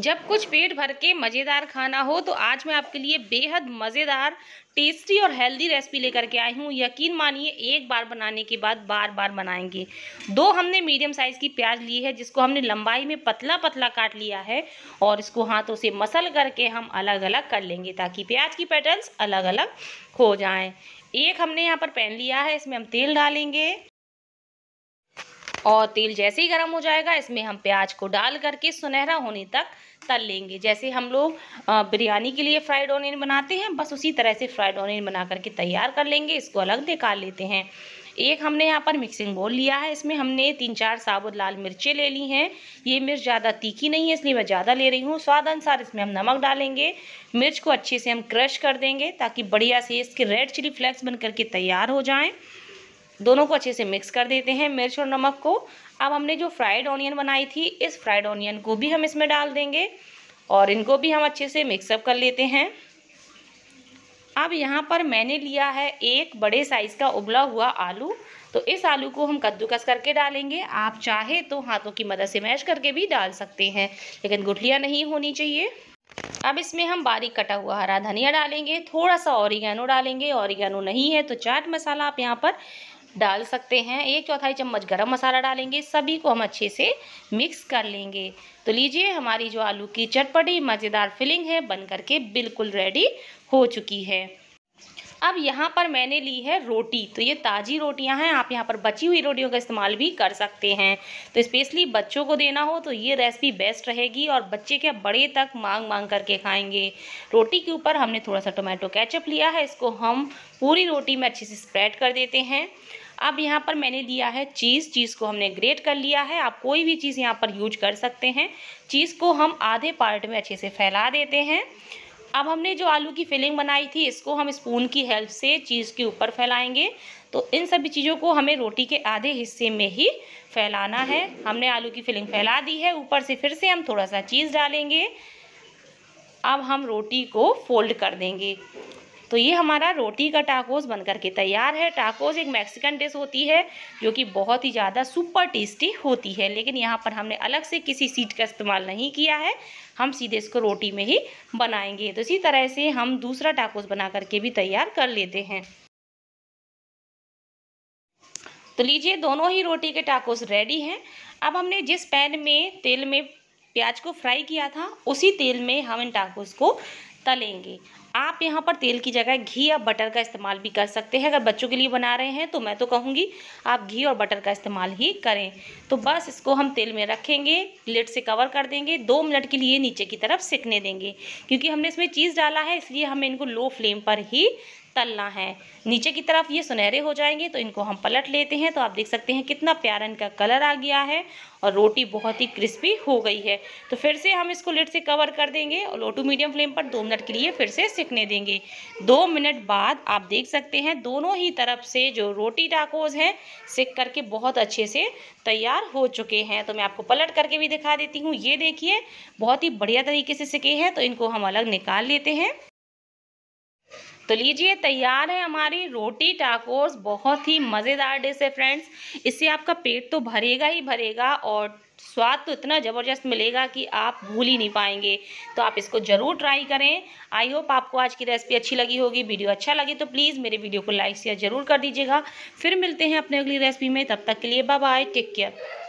जब कुछ पेट भर के मज़ेदार खाना हो तो आज मैं आपके लिए बेहद मज़ेदार टेस्टी और हेल्दी रेसिपी लेकर के आई हूँ यकीन मानिए एक बार बनाने के बाद बार बार बनाएंगे दो हमने मीडियम साइज़ की प्याज ली है जिसको हमने लंबाई में पतला पतला काट लिया है और इसको हाथों से मसल करके हम अलग अलग कर लेंगे ताकि प्याज की पैटर्न अलग अलग हो जाएँ एक हमने यहाँ पर पैन लिया है इसमें हम तेल डालेंगे और तेल जैसे ही गर्म हो जाएगा इसमें हम प्याज को डाल करके सुनहरा होने तक तल लेंगे जैसे हम लोग बिरयानी के लिए फ्राइड ऑनियन बनाते हैं बस उसी तरह से फ्राइड ऑनियन बना करके तैयार कर लेंगे इसको अलग निकाल लेते हैं एक हमने यहाँ पर मिक्सिंग बोल लिया है इसमें हमने तीन चार साबुत लाल मिर्चें ले ली हैं ये मिर्च ज़्यादा तीखी नहीं है इसलिए मैं ज़्यादा ले रही हूँ स्वाद अनुसार इसमें हम नमक डालेंगे मिर्च को अच्छे से हम क्रश कर देंगे ताकि बढ़िया से इसके रेड चिली फ्लेक्स बनकर के तैयार हो जाएँ दोनों को अच्छे से मिक्स कर देते हैं मिर्च और नमक को अब हमने जो फ्राइड ऑनियन बनाई थी इस फ्राइड ऑनियन को भी हम इसमें डाल देंगे और इनको भी हम अच्छे से मिक्सअप कर लेते हैं अब यहाँ पर मैंने लिया है एक बड़े साइज़ का उबला हुआ आलू तो इस आलू को हम कद्दूकस करके डालेंगे आप चाहे तो हाथों की मदद से मैश करके भी डाल सकते हैं लेकिन गुठलियाँ नहीं होनी चाहिए अब इसमें हम बारीक कटा हुआ हरा धनिया डालेंगे थोड़ा सा ऑरिगेनो डालेंगे ऑरिगेनो नहीं है तो चाट मसाला आप यहाँ पर डाल सकते हैं एक चौथाई चम्मच गरम मसाला डालेंगे सभी को हम अच्छे से मिक्स कर लेंगे तो लीजिए हमारी जो आलू की चटपटी मज़ेदार फिलिंग है बन करके बिल्कुल रेडी हो चुकी है अब यहाँ पर मैंने ली है रोटी तो ये ताज़ी रोटियाँ हैं आप यहाँ पर बची हुई रोटियों का इस्तेमाल भी कर सकते हैं तो स्पेशली बच्चों को देना हो तो ये रेसिपी बेस्ट रहेगी और बच्चे के बड़े तक मांग मांग करके खाएंगे रोटी के ऊपर हमने थोड़ा सा टोमेटो केचप लिया है इसको हम पूरी रोटी में अच्छे से स्प्रेड कर देते हैं अब यहाँ पर मैंने दिया है चीज़ चीज़ को हमने ग्रेट कर लिया है आप कोई भी चीज़ यहाँ पर यूज कर सकते हैं चीज़ को हम आधे पार्ट में अच्छे से फैला देते हैं अब हमने जो आलू की फिलिंग बनाई थी इसको हम स्पून की हेल्प से चीज़ के ऊपर फैलाएंगे तो इन सभी चीज़ों को हमें रोटी के आधे हिस्से में ही फैलाना है हमने आलू की फिलिंग फैला दी है ऊपर से फिर से हम थोड़ा सा चीज़ डालेंगे अब हम रोटी को फोल्ड कर देंगे तो ये हमारा रोटी का टाकोस बन करके तैयार है टाकोस एक मैक्सिकन डिश होती है जो कि बहुत ही ज़्यादा सुपर टेस्टी होती है लेकिन यहाँ पर हमने अलग से किसी सीट का इस्तेमाल नहीं किया है हम सीधे इसको रोटी में ही बनाएंगे तो इसी तरह से हम दूसरा टाकोस बना करके भी तैयार कर लेते हैं तो लीजिए दोनों ही रोटी के टाकोस रेडी हैं अब हमने जिस पैन में तेल में प्याज को फ्राई किया था उसी तेल में हम इन टाकोस को तलेंगे आप यहाँ पर तेल की जगह घी या बटर का इस्तेमाल भी कर सकते हैं अगर बच्चों के लिए बना रहे हैं तो मैं तो कहूँगी आप घी और बटर का इस्तेमाल ही करें तो बस इसको हम तेल में रखेंगे प्लेट से कवर कर देंगे दो मिनट के लिए नीचे की तरफ सेकने देंगे क्योंकि हमने इसमें चीज़ डाला है इसलिए हमें इनको लो फ्लेम पर ही तलना है नीचे की तरफ ये सुनहरे हो जाएंगे तो इनको हम पलट लेते हैं तो आप देख सकते हैं कितना प्यारा इनका कलर आ गया है और रोटी बहुत ही क्रिस्पी हो गई है तो फिर से हम इसको लिट से कवर कर देंगे और लो टू मीडियम फ्लेम पर दो मिनट के लिए फिर से सिकने देंगे दो मिनट बाद आप देख सकते हैं दोनों ही तरफ से जो रोटी टाकोज हैं सिक करके बहुत अच्छे से तैयार हो चुके हैं तो मैं आपको पलट करके भी दिखा देती हूँ ये देखिए बहुत ही बढ़िया तरीके से सिके हैं तो इनको हम अलग निकाल लेते हैं तो लीजिए तैयार है हमारी रोटी टाकोस बहुत ही मज़ेदार डिश है फ्रेंड्स इससे आपका पेट तो भरेगा ही भरेगा और स्वाद तो इतना ज़बरदस्त मिलेगा कि आप भूल ही नहीं पाएंगे तो आप इसको ज़रूर ट्राई करें आई होप आपको आज की रेसिपी अच्छी लगी होगी वीडियो अच्छा लगे तो प्लीज़ मेरे वीडियो को लाइक शेयर ज़रूर कर दीजिएगा फिर मिलते हैं अपने अगली रेसिपी में तब तक के लिए बाय बाय टेक केयर